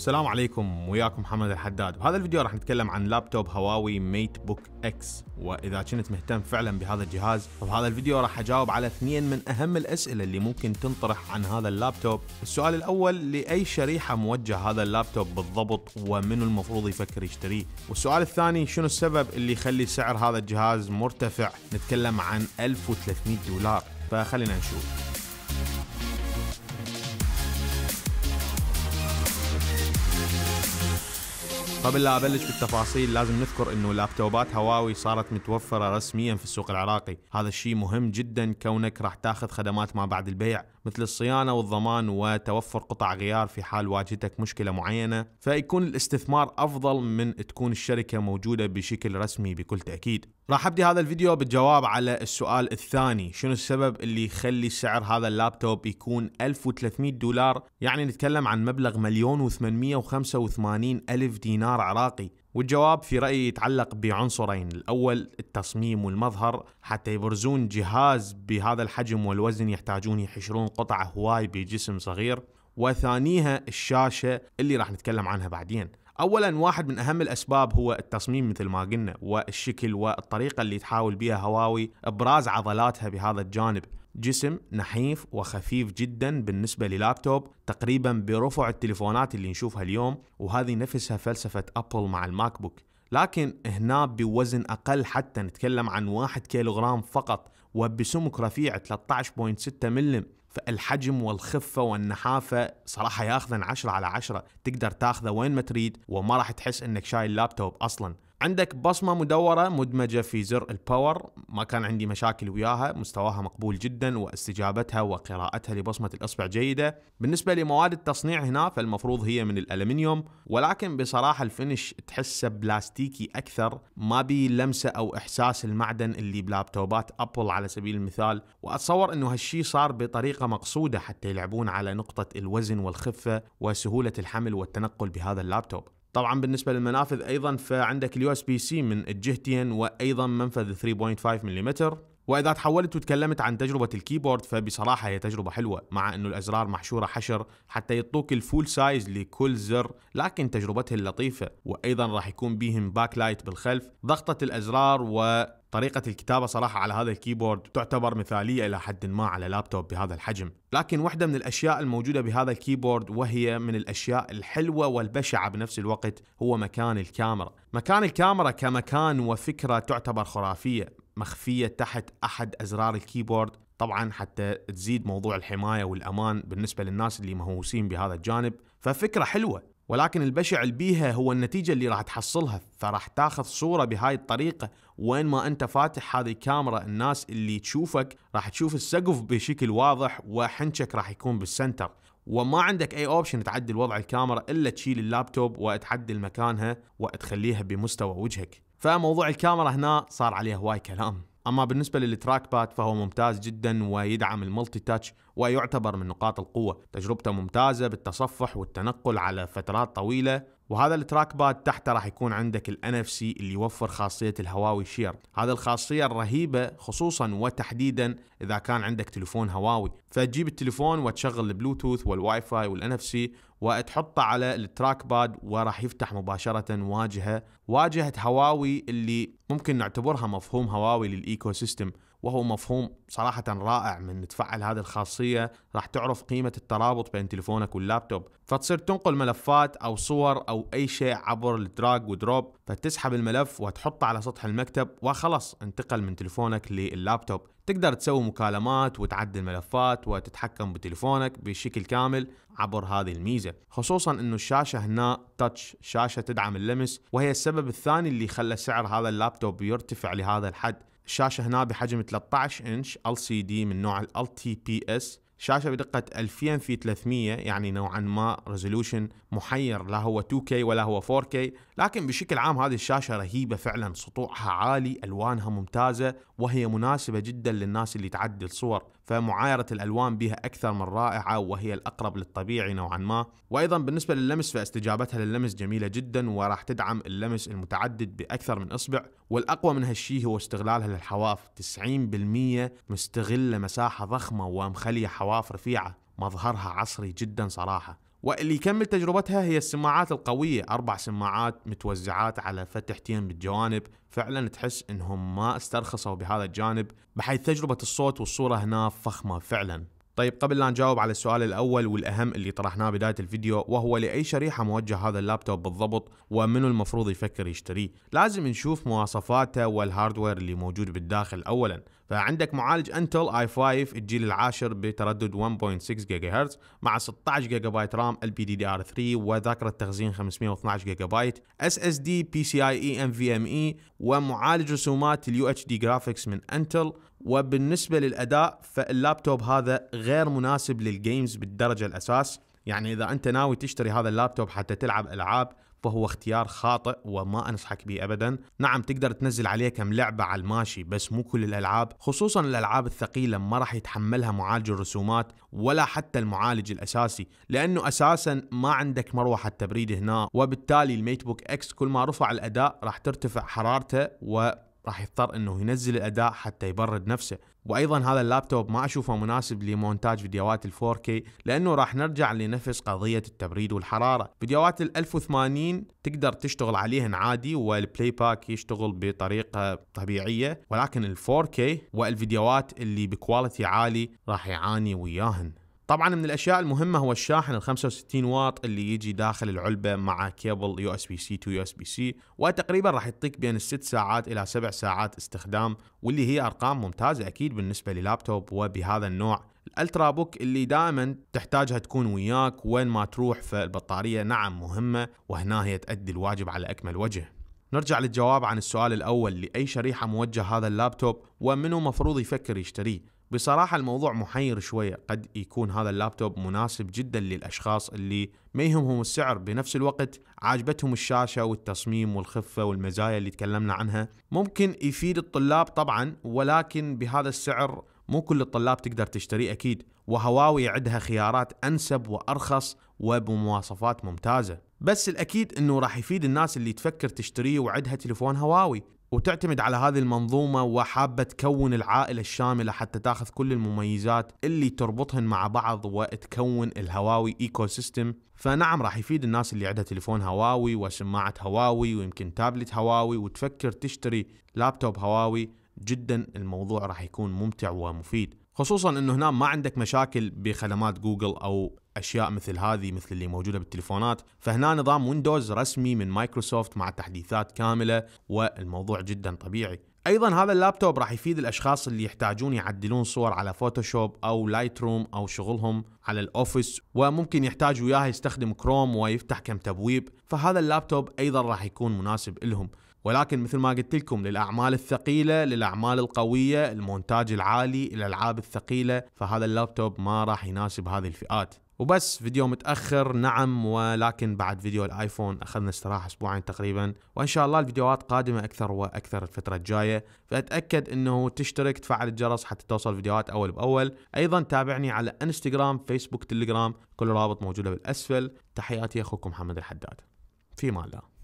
السلام عليكم وياكم محمد الحداد بهذا الفيديو راح نتكلم عن لابتوب هواوي ميت بوك اكس واذا كنت مهتم فعلا بهذا الجهاز فبهذا الفيديو راح اجاوب على اثنين من اهم الاسئله اللي ممكن تنطرح عن هذا اللابتوب السؤال الاول لاي شريحه موجه هذا اللابتوب بالضبط ومنو المفروض يفكر يشتريه والسؤال الثاني شنو السبب اللي يخلي سعر هذا الجهاز مرتفع نتكلم عن 1300 دولار فخلينا نشوف قبل لا ابلش بالتفاصيل لازم نذكر انه لابتوبات هواوي صارت متوفره رسميا في السوق العراقي، هذا الشيء مهم جدا كونك راح تاخذ خدمات ما بعد البيع مثل الصيانه والضمان وتوفر قطع غيار في حال واجهتك مشكله معينه، فيكون الاستثمار افضل من تكون الشركه موجوده بشكل رسمي بكل تاكيد. راح ابدي هذا الفيديو بالجواب على السؤال الثاني، شنو السبب اللي يخلي سعر هذا اللابتوب يكون 1300 دولار؟ يعني نتكلم عن مبلغ مليون و885 الف دينار دينار عراقي والجواب في رأيي يتعلق بعنصرين الأول التصميم والمظهر حتى يبرزون جهاز بهذا الحجم والوزن يحتاجون يحشرون قطعة هواي بجسم صغير وثانيها الشاشة اللي راح نتكلم عنها بعدين اولا واحد من اهم الاسباب هو التصميم مثل ما قلنا والشكل والطريقه اللي تحاول بها هواوي ابراز عضلاتها بهذا الجانب جسم نحيف وخفيف جدا بالنسبه للابتوب تقريبا برفع التليفونات اللي نشوفها اليوم وهذه نفسها فلسفه ابل مع الماك بوك لكن هنا بوزن اقل حتى نتكلم عن 1 كيلوغرام فقط وبسمك رفيع 13.6 ملم فالحجم والخفة والنحافة صراحة ياخذن عشرة على عشرة تقدر تاخذه وين ما تريد وما راح تحس انك شايل لابتوب اصلا عندك بصمة مدورة مدمجة في زر الباور ما كان عندي مشاكل وياها مستواها مقبول جدا واستجابتها وقراءتها لبصمة الإصبع جيدة بالنسبة لمواد التصنيع هنا فالمفروض هي من الألمنيوم ولكن بصراحة الفينش تحسه بلاستيكي أكثر ما بي لمسة أو إحساس المعدن اللي بلابتوبات أبل على سبيل المثال وأتصور أنه هالشي صار بطريقة مقصودة حتى يلعبون على نقطة الوزن والخفة وسهولة الحمل والتنقل بهذا اللابتوب طبعا بالنسبه للمنافذ ايضا فعندك اليو اس بي سي من الجهتين وايضا منفذ 3.5 ملم واذا تحولت وتكلمت عن تجربه الكيبورد فبصراحه هي تجربه حلوه مع انه الازرار محشوره حشر حتى يعطوك الفول سايز لكل زر لكن تجربتها اللطيفه وايضا راح يكون بيهم باك لايت بالخلف ضغطه الازرار و طريقة الكتابة صراحة على هذا الكيبورد تعتبر مثالية إلى حد ما على لابتوب بهذا الحجم لكن واحدة من الأشياء الموجودة بهذا الكيبورد وهي من الأشياء الحلوة والبشعة بنفس الوقت هو مكان الكاميرا مكان الكاميرا كمكان وفكرة تعتبر خرافية مخفية تحت أحد أزرار الكيبورد طبعا حتى تزيد موضوع الحماية والأمان بالنسبة للناس اللي مهووسين بهذا الجانب ففكرة حلوة ولكن البشع بيها هو النتيجة اللي راح تحصلها فراح تاخذ صورة بهاي الطريقة وين ما انت فاتح هذه الكاميرا الناس اللي تشوفك راح تشوف السقف بشكل واضح وحنشك راح يكون بالسنتر وما عندك اي اوبشن تعدل وضع الكاميرا الا تشيل اللابتوب وتعدل مكانها وتخليها بمستوى وجهك فموضوع الكاميرا هنا صار عليه هواي كلام اما بالنسبه للتراك باد فهو ممتاز جدا ويدعم الملتي تاتش ويعتبر من نقاط القوه تجربته ممتازه بالتصفح والتنقل على فترات طويله وهذا التراك باد تحته راح يكون عندك ال اف سي اللي يوفر خاصيه الهواوي شير هذا الخاصيه الرهيبه خصوصا وتحديدا اذا كان عندك تليفون هواوي فتجيب التليفون وتشغل البلوتوث والواي فاي والان اف سي وتحطه على التراك باد وراح يفتح مباشرة واجهة واجهة هواوي اللي ممكن نعتبرها مفهوم هواوي للإيكو سيستم وهو مفهوم صراحة رائع من تفعل هذه الخاصية راح تعرف قيمة الترابط بين تليفونك واللابتوب فتصير تنقل ملفات أو صور أو أي شيء عبر الدراج ودروب فتسحب الملف وتحطه على سطح المكتب وخلص انتقل من تليفونك للابتوب تقدر تسوي مكالمات وتعدل ملفات وتتحكم بتليفونك بشكل كامل عبر هذه الميزة خصوصا انه الشاشة هنا تاتش شاشة تدعم اللمس وهي السبب الثاني اللي خلى سعر هذا اللابتوب يرتفع لهذا الحد الشاشة هنا بحجم 13 انش LCD من نوع ال LTPS شاشه بدقه 2000 في 300 يعني نوعا ما ريزولوشن محير لا هو 2K ولا هو 4K لكن بشكل عام هذه الشاشه رهيبه فعلا سطوعها عالي الوانها ممتازه وهي مناسبه جدا للناس اللي تعدل صور فمعايره الالوان بها اكثر من رائعه وهي الاقرب للطبيعي نوعا ما وايضا بالنسبه لللمس فاستجابتها لللمس جميله جدا وراح تدعم اللمس المتعدد باكثر من اصبع والاقوى من هالشيء هو استغلالها للحواف 90% مستغله مساحه ضخمه ومخليه حواف حواف رفيعة مظهرها عصري جدا صراحة واللي يكمل تجربتها هي السماعات القوية أربع سماعات متوزعات على فتحتين بالجوانب فعلا تحس انهم ما استرخصوا بهذا الجانب بحيث تجربة الصوت والصورة هنا فخمة فعلا طيب قبل لا نجاوب على السؤال الأول والأهم اللي طرحناه بداية الفيديو وهو لأي شريحة موجه هذا اللابتوب بالضبط ومنو المفروض يفكر يشتريه لازم نشوف مواصفاته والهاردوير اللي موجود بالداخل أولا فعندك معالج انتل اي 5 الجيل العاشر بتردد 1.6 جيجا هرتز مع 16 جيجا بايت رام البي دي دي ار 3 وذاكره تخزين 512 جيجا بايت اس اس دي بي سي اي اي ام في ام اي ومعالج رسومات اليو اتش دي جرافيكس من انتل وبالنسبه للاداء فاللابتوب هذا غير مناسب للجيمز بالدرجه الاساس يعني اذا انت ناوي تشتري هذا اللابتوب حتى تلعب العاب فهو اختيار خاطئ وما انصحك به ابدا نعم تقدر تنزل عليه كم لعبه على الماشي بس مو كل الالعاب خصوصا الالعاب الثقيله ما راح يتحملها معالج الرسومات ولا حتى المعالج الاساسي لانه اساسا ما عندك مروحه تبريد هنا وبالتالي الميت بوك اكس كل ما رفع الاداء راح ترتفع حرارته و راح يضطر انه ينزل الاداء حتى يبرد نفسه وايضا هذا اللابتوب ما اشوفه مناسب لمونتاج فيديوهات ال 4K لانه راح نرجع لنفس قضيه التبريد والحراره فيديوهات ال 1080 تقدر تشتغل عليهن عادي والبلاي باك يشتغل بطريقه طبيعيه ولكن ال 4K والفيديوهات اللي بكواليتي عالي راح يعاني وياهن طبعا من الاشياء المهمه هو الشاحن ال 65 واط اللي يجي داخل العلبه مع كيبل يو اس بي سي تو يو اس بي سي وتقريبا راح يعطيك بين الست ساعات الى سبع ساعات استخدام واللي هي ارقام ممتازه اكيد بالنسبه للابتوب وبهذا النوع الالترا بوك اللي دائما تحتاجها تكون وياك وين ما تروح فالبطاريه نعم مهمه وهنا هي تؤدي الواجب على اكمل وجه نرجع للجواب عن السؤال الأول لأي شريحة موجه هذا اللابتوب ومنو مفروض يفكر يشتريه بصراحة الموضوع محير شوية قد يكون هذا اللابتوب مناسب جدا للأشخاص اللي ما يهمهم السعر بنفس الوقت عاجبتهم الشاشة والتصميم والخفة والمزايا اللي تكلمنا عنها ممكن يفيد الطلاب طبعا ولكن بهذا السعر مو كل الطلاب تقدر تشتري أكيد وهواوي عندها خيارات أنسب وأرخص وبمواصفات ممتازة بس الأكيد أنه راح يفيد الناس اللي تفكر تشتريه وعدها تليفون هواوي وتعتمد على هذه المنظومة وحابة تكون العائلة الشاملة حتى تاخذ كل المميزات اللي تربطهن مع بعض وتكون الهواوي ايكو سيستم فنعم راح يفيد الناس اللي عندها تليفون هواوي وسماعة هواوي ويمكن تابلت هواوي وتفكر تشتري لابتوب هواوي جدا الموضوع راح يكون ممتع ومفيد خصوصا انه هنا ما عندك مشاكل بخدمات جوجل او اشياء مثل هذه مثل اللي موجوده بالتليفونات فهنا نظام ويندوز رسمي من مايكروسوفت مع تحديثات كامله والموضوع جدا طبيعي ايضا هذا اللابتوب راح يفيد الاشخاص اللي يحتاجون يعدلون صور على فوتوشوب او لايت روم او شغلهم على الاوفيس وممكن يحتاج وياها يستخدم كروم ويفتح كم تبويب فهذا اللابتوب ايضا راح يكون مناسب لهم ولكن مثل ما قلت لكم للاعمال الثقيله للاعمال القويه المونتاج العالي الالعاب الثقيله فهذا اللابتوب ما راح يناسب هذه الفئات وبس فيديو متأخر نعم ولكن بعد فيديو الايفون أخذنا استراحة أسبوعين تقريبا وإن شاء الله الفيديوهات قادمة أكثر وأكثر الفترة الجاية فأتأكد أنه تشترك تفعل الجرس حتى توصل فيديوهات أول بأول أيضا تابعني على انستغرام فيسبوك تليجرام كل رابط موجودة بالأسفل تحياتي أخوكم محمد الحداد في مالا